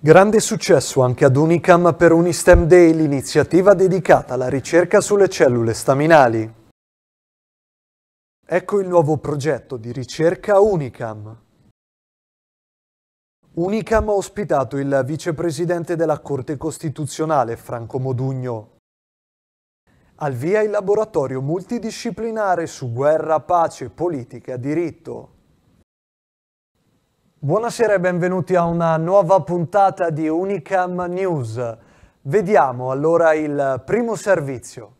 Grande successo anche ad Unicam per Unistem Day, l'iniziativa dedicata alla ricerca sulle cellule staminali. Ecco il nuovo progetto di ricerca Unicam. Unicam ha ospitato il vicepresidente della Corte Costituzionale, Franco Modugno. Al via il laboratorio multidisciplinare su guerra, pace, politica e diritto. Buonasera e benvenuti a una nuova puntata di Unicam News. Vediamo allora il primo servizio.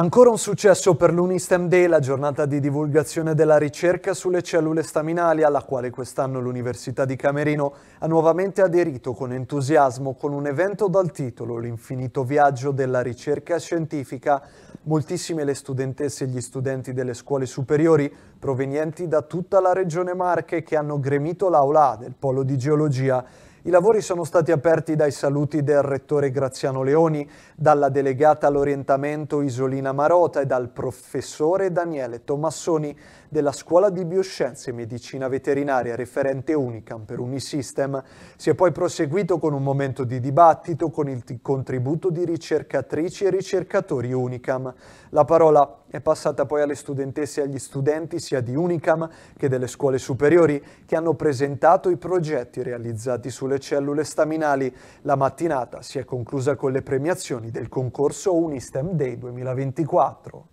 Ancora un successo per l'Unistem Day, la giornata di divulgazione della ricerca sulle cellule staminali, alla quale quest'anno l'Università di Camerino ha nuovamente aderito con entusiasmo con un evento dal titolo L'infinito viaggio della ricerca scientifica. Moltissime le studentesse e gli studenti delle scuole superiori provenienti da tutta la regione Marche che hanno gremito l'aula del Polo di Geologia i lavori sono stati aperti dai saluti del rettore Graziano Leoni, dalla delegata all'orientamento Isolina Marota e dal professore Daniele Tommassoni della Scuola di Bioscienze e Medicina Veterinaria, referente Unicam per Unisystem. Si è poi proseguito con un momento di dibattito con il contributo di ricercatrici e ricercatori Unicam. La parola è passata poi alle studentesse e agli studenti sia di Unicam che delle scuole superiori che hanno presentato i progetti realizzati sulle cellule staminali. La mattinata si è conclusa con le premiazioni del concorso Unistem Day 2024.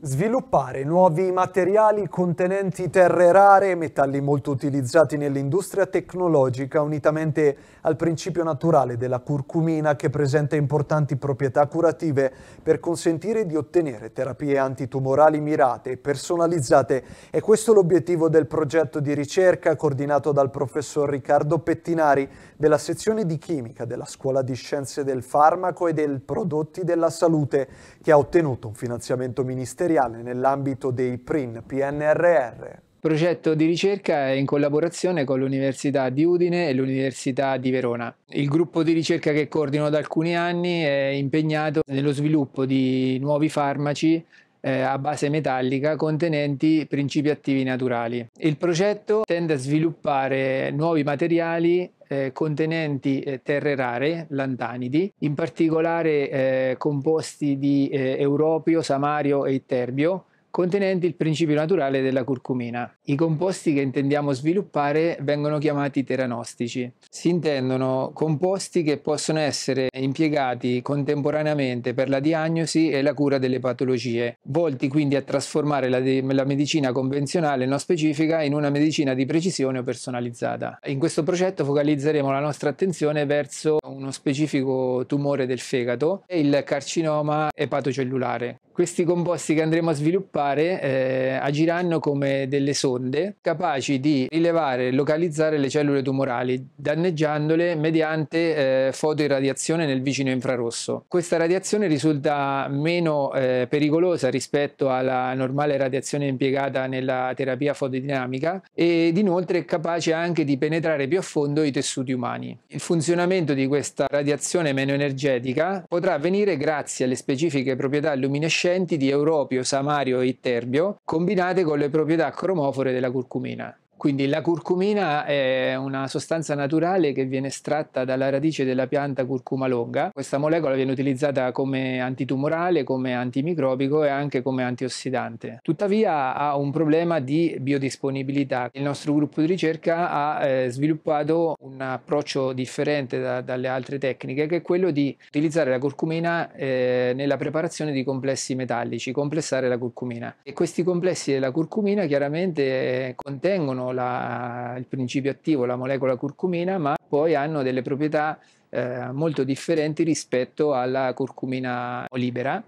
Sviluppare nuovi materiali contenenti terre rare, metalli molto utilizzati nell'industria tecnologica, unitamente al principio naturale della curcumina che presenta importanti proprietà curative per consentire di ottenere terapie antitumorali mirate e personalizzate. È questo l'obiettivo del progetto di ricerca coordinato dal professor Riccardo Pettinari della sezione di chimica della Scuola di Scienze del Farmaco e del Prodotti della Salute, che ha ottenuto un finanziamento ministeriale ministeriale nell'ambito dei PRIN PNRR. Il Progetto di ricerca è in collaborazione con l'Università di Udine e l'Università di Verona. Il gruppo di ricerca che coordino da alcuni anni è impegnato nello sviluppo di nuovi farmaci eh, a base metallica contenenti principi attivi naturali. Il progetto tende a sviluppare nuovi materiali eh, contenenti eh, terre rare, lantanidi, in particolare eh, composti di eh, europio, samario e terbio, contenenti il principio naturale della curcumina. I composti che intendiamo sviluppare vengono chiamati teranostici. Si intendono composti che possono essere impiegati contemporaneamente per la diagnosi e la cura delle patologie, volti quindi a trasformare la, la medicina convenzionale non specifica in una medicina di precisione o personalizzata. In questo progetto focalizzeremo la nostra attenzione verso uno specifico tumore del fegato e il carcinoma epatocellulare. Questi composti che andremo a sviluppare eh, agiranno come delle sonde capaci di rilevare e localizzare le cellule tumorali, danneggiandole mediante eh, fotoirradiazione nel vicino infrarosso. Questa radiazione risulta meno eh, pericolosa rispetto alla normale radiazione impiegata nella terapia fotodinamica ed inoltre è capace anche di penetrare più a fondo i tessuti umani. Il funzionamento di questa radiazione meno energetica potrà avvenire grazie alle specifiche proprietà luminescenti adiacenti di europio, samario e terbio, combinate con le proprietà cromofore della curcumina. Quindi la curcumina è una sostanza naturale che viene estratta dalla radice della pianta curcuma longa. Questa molecola viene utilizzata come antitumorale, come antimicrobico e anche come antiossidante. Tuttavia ha un problema di biodisponibilità. Il nostro gruppo di ricerca ha eh, sviluppato un approccio differente da, dalle altre tecniche che è quello di utilizzare la curcumina eh, nella preparazione di complessi metallici, complessare la curcumina. E questi complessi della curcumina chiaramente eh, contengono la, il principio attivo, la molecola curcumina, ma poi hanno delle proprietà eh, molto differenti rispetto alla curcumina libera.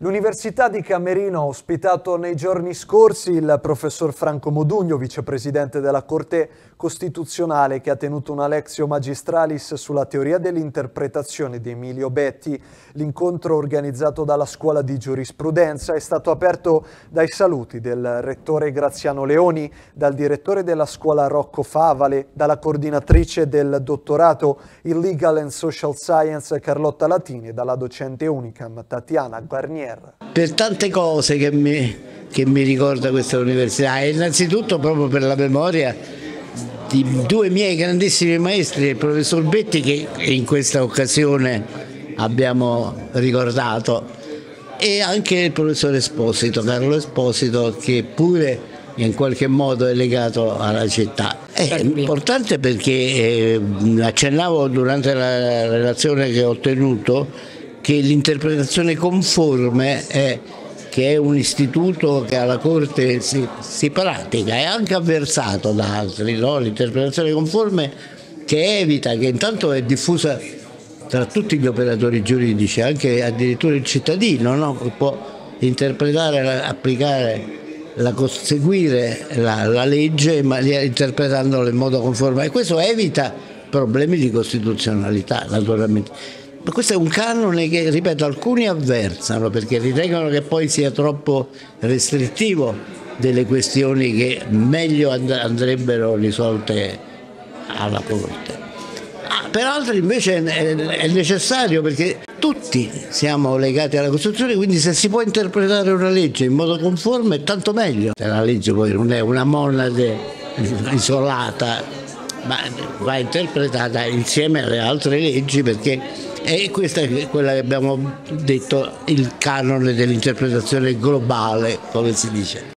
L'Università di Camerino ha ospitato nei giorni scorsi il professor Franco Modugno, vicepresidente della Corte Costituzionale, che ha tenuto una lezio magistralis sulla teoria dell'interpretazione di Emilio Betti. L'incontro organizzato dalla Scuola di Giurisprudenza è stato aperto dai saluti del rettore Graziano Leoni, dal direttore della scuola Rocco Favale, dalla coordinatrice del dottorato in Legal and Social Science Carlotta Latini e dalla docente Unicam Tatiana Guarnieri guerra. Per tante cose che mi, che mi ricorda questa università, e innanzitutto proprio per la memoria di due miei grandissimi maestri, il professor Betti che in questa occasione abbiamo ricordato e anche il professor Esposito, Carlo Esposito che pure in qualche modo è legato alla città. È importante perché eh, accennavo durante la relazione che ho tenuto che l'interpretazione conforme è che è un istituto che alla Corte si, si pratica, è anche avversato da altri, no? l'interpretazione conforme che evita, che intanto è diffusa tra tutti gli operatori giuridici, anche addirittura il cittadino no? può interpretare, applicare, la, seguire la, la legge ma, interpretandola in modo conforme e questo evita problemi di costituzionalità naturalmente questo è un canone che, ripeto, alcuni avversano perché ritengono che poi sia troppo restrittivo delle questioni che meglio andrebbero risolte alla Corte. Ah, per altri invece è necessario perché tutti siamo legati alla Costituzione, quindi se si può interpretare una legge in modo conforme tanto meglio. Se la legge poi non è una monade isolata, ma va interpretata insieme alle altre leggi perché e questa è quella che abbiamo detto il canone dell'interpretazione globale, come si dice.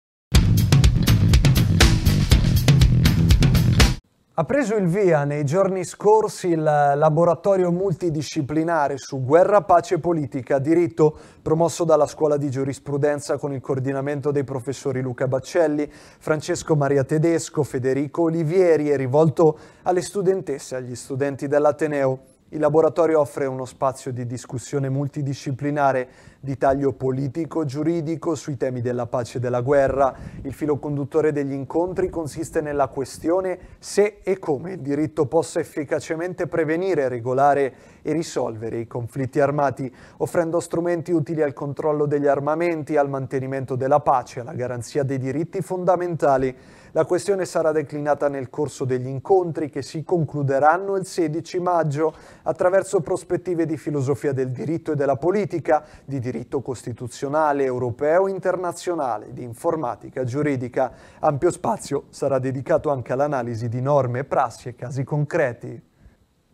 Ha preso il via nei giorni scorsi il laboratorio multidisciplinare su guerra, pace e politica, diritto promosso dalla Scuola di Giurisprudenza con il coordinamento dei professori Luca Baccelli, Francesco Maria Tedesco, Federico Olivieri e rivolto alle studentesse e agli studenti dell'Ateneo. Il laboratorio offre uno spazio di discussione multidisciplinare di taglio politico, giuridico, sui temi della pace e della guerra. Il filo conduttore degli incontri consiste nella questione se e come il diritto possa efficacemente prevenire, regolare e risolvere i conflitti armati, offrendo strumenti utili al controllo degli armamenti, al mantenimento della pace, alla garanzia dei diritti fondamentali. La questione sarà declinata nel corso degli incontri che si concluderanno il 16 maggio attraverso prospettive di filosofia del diritto e della politica, di diritto diritto costituzionale europeo e internazionale, di informatica giuridica. Ampio spazio sarà dedicato anche all'analisi di norme, prassi e casi concreti.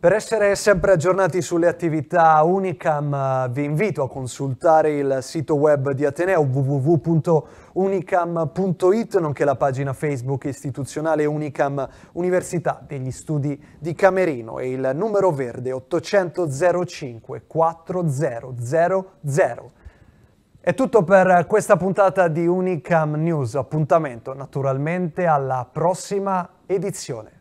Per essere sempre aggiornati sulle attività Unicam eh, vi invito a consultare il sito web di Ateneo www.unicam.it nonché la pagina Facebook istituzionale Unicam Università degli Studi di Camerino e il numero verde 800 05 4000. È tutto per questa puntata di Unicam News, appuntamento naturalmente alla prossima edizione.